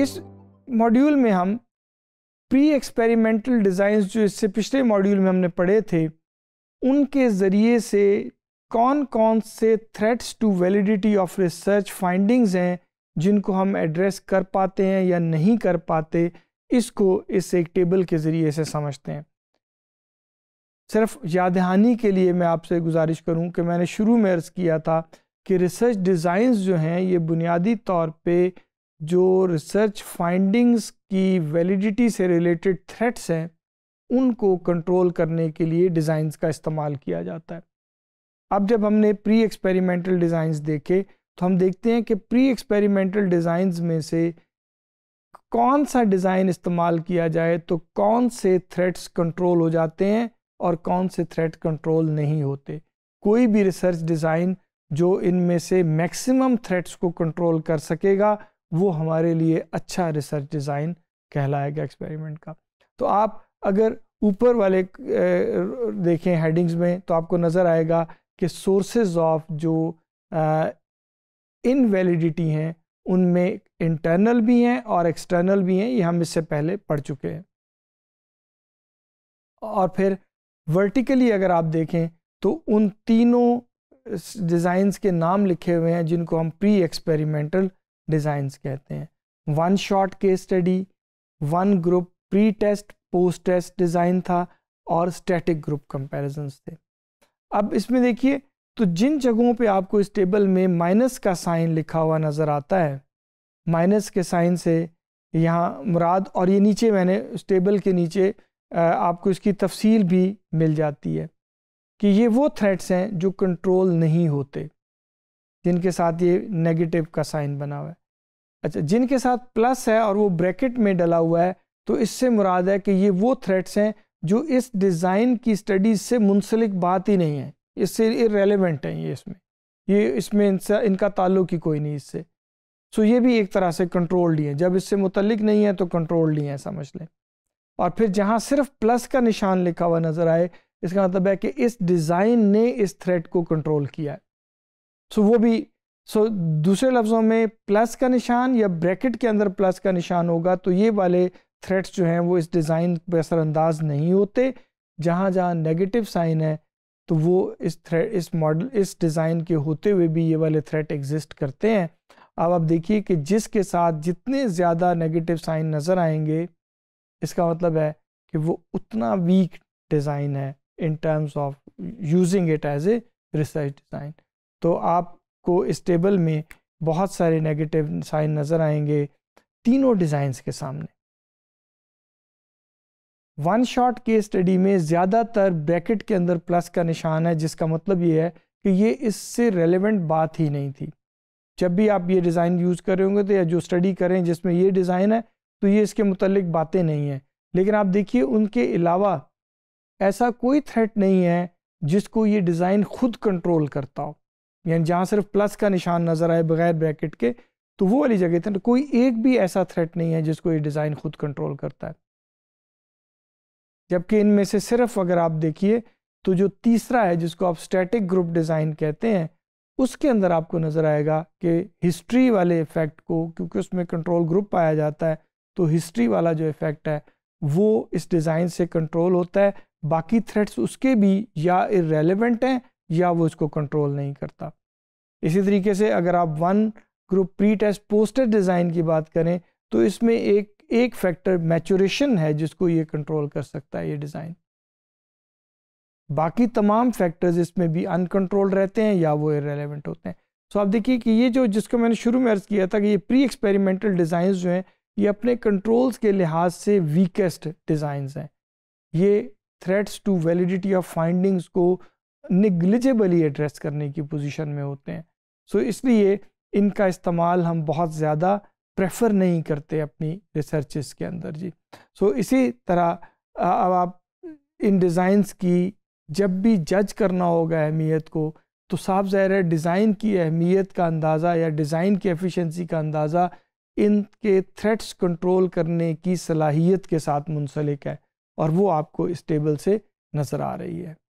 इस मॉड्यूल में हम प्री एक्सपेरिमेंटल डिज़ाइंस जो इससे पिछले मॉड्यूल में हमने पढ़े थे उनके ज़रिए से कौन कौन से threats to validity of research findings हैं जिनको हम एड्रेस कर पाते हैं या नहीं कर पाते इसको इस एक टेबल के ज़रिए से समझते हैं सिर्फ याद हानी के लिए मैं आपसे गुजारिश करूं कि मैंने शुरू में अर्ज़ किया था कि रिसर्च डिज़ाइंस जो हैं ये बुनियादी तौर पे जो रिसर्च फाइंडिंग्स की वैलिडिटी से रिलेटेड थ्रेट्स हैं उनको कंट्रोल करने के लिए डिज़ाइंस का इस्तेमाल किया जाता है अब जब हमने प्री एक्सपेरिमेंटल डिज़ाइंस देखे तो हम देखते हैं कि प्री एक्सपेरिमेंटल डिज़ाइंस में से कौन सा डिज़ाइन इस्तेमाल किया जाए तो कौन से थ्रेट्स कंट्रोल हो जाते हैं और कौन से थ्रेट कंट्रोल नहीं होते कोई भी रिसर्च डिज़ाइन जो इनमें से मैक्सिमम थ्रेट्स को कंट्रोल कर सकेगा वो हमारे लिए अच्छा रिसर्च डिज़ाइन कहलाएगा एक्सपेरिमेंट का तो आप अगर ऊपर वाले देखें हेडिंग्स में तो आपको नज़र आएगा कि सोर्सेज ऑफ जो इनवैलिडिटी हैं उनमें इंटरनल भी हैं और एक्सटर्नल भी हैं ये हम इससे पहले पढ़ चुके हैं और फिर वर्टिकली अगर आप देखें तो उन तीनों डिज़ाइंस के नाम लिखे हुए हैं जिनको हम प्री एक्सपेरिमेंटल डिज़ाइंस कहते हैं one shot case study one group pre test post test design था और स्टैटिक ग्रुप कंपेरिजन थे अब इसमें देखिए तो जिन जगहों पे आपको इस टेबल में माइनस का साइन लिखा हुआ नज़र आता है माइनस के साइन से यहाँ मुराद और ये नीचे मैंने इस टेबल के नीचे आपको इसकी तफसील भी मिल जाती है कि ये वो थ्रेड्स हैं जो कंट्रोल नहीं होते जिनके साथ ये नेगेटिव का साइन बना हुआ है अच्छा जिनके साथ प्लस है और वो ब्रैकेट में डला हुआ है तो इससे मुराद है कि ये वो थ्रेट्स हैं जो इस डिज़ाइन की स्टडीज़ से मुंसलिक बात ही नहीं है इससे इरेलीवेंट है ये इसमें ये इसमें इनका ताल्लुक ही कोई नहीं इससे सो ये भी एक तरह से कंट्रोल्ड ही है जब इससे मुतलिक नहीं है तो कंट्रोल्ड ही है समझ लें और फिर जहाँ सिर्फ प्लस का निशान लिखा हुआ नज़र आए इसका मतलब है कि इस डिज़ाइन ने इस थ्रेड को कंट्रोल किया है सो वो भी सो दूसरे लफ्ज़ों में प्लस का निशान या ब्रैकेट के अंदर प्लस का निशान होगा तो ये वाले थ्रेड्स जो हैं वो इस डिज़ाइन पर असरानंदाज नहीं होते जहाँ जहाँ नेगेटिव साइन है तो वो इस थ्रेट इस मॉडल इस डिज़ाइन के होते हुए भी ये वाले थ्रेड एग्जिस्ट करते हैं अब आप देखिए कि जिसके साथ जितने ज़्यादा नेगेटिव साइन नज़र आएंगे इसका मतलब है कि वो उतना वीक डिज़ाइन है in terms of using it as a research design तो आपको इस टेबल में बहुत सारे नेगेटिव साइन नज़र आएंगे तीनों डिज़ाइंस के सामने वन शॉट के स्टडी में ज़्यादातर ब्रैकेट के अंदर प्लस का निशान है जिसका मतलब ये है कि ये इससे रेलेवेंट बात ही नहीं थी जब भी आप ये डिज़ाइन यूज़ कर रहे होंगे तो या जो स्टडी करें जिसमें ये डिज़ाइन है तो ये इसके मतलब बातें नहीं हैं लेकिन आप देखिए उनके अलावा ऐसा कोई थ्रेट नहीं है जिसको ये डिज़ाइन खुद कंट्रोल करता हो यानी जहाँ सिर्फ प्लस का निशान नज़र आए बगैर ब्रैकेट के तो वो वाली जगह थी कोई एक भी ऐसा थ्रेट नहीं है जिसको ये डिज़ाइन खुद कंट्रोल करता है जबकि इनमें से सिर्फ अगर आप देखिए तो जो तीसरा है जिसको आप स्टैटिक ग्रुप डिज़ाइन कहते हैं उसके अंदर आपको नज़र आएगा कि हिस्ट्री वाले इफ़ेक्ट को क्योंकि उसमें कंट्रोल ग्रुप पाया जाता है तो हिस्ट्री वाला जो इफ़ेक्ट है वो इस डिज़ाइन से कंट्रोल होता है बाकी थ्रेड्स उसके भी या इरेलीवेंट हैं या वो इसको कंट्रोल नहीं करता इसी तरीके से अगर आप one group pre test poster design की बात करें तो इसमें एक एक फैक्टर मैचोरेशन है जिसको ये कंट्रोल कर सकता है ये डिज़ाइन बाकी तमाम फैक्टर्स इसमें भी अनकंट्रोल्ड रहते हैं या वो इरेलीवेंट होते हैं सो आप देखिए कि ये जो जिसको मैंने शुरू में अर्ज़ किया था कि ये प्री एक्सपेरिमेंटल डिज़ाइन जो हैं ये अपने कंट्रोल्स के लिहाज से वीकेस्ट डिजाइन हैं ये threats to validity of findings को निगलिजबली एड्रेस करने की पोजीशन में होते हैं सो so, इसलिए इनका इस्तेमाल हम बहुत ज़्यादा प्रेफर नहीं करते अपनी रिसर्चेस के अंदर जी सो so, इसी तरह अब आप इन डिज़ाइंस की जब भी जज करना होगा अहमियत को तो साफ ज़ाहिर है डिज़ाइन की अहमियत का अंदाज़ा या डिज़ाइन की एफिशिएंसी का अंदाज़ा इनके थ्रेट्स कंट्रोल करने की सलाहियत के साथ मुंसलिक है और वो आपको इस टेबल से नज़र आ रही है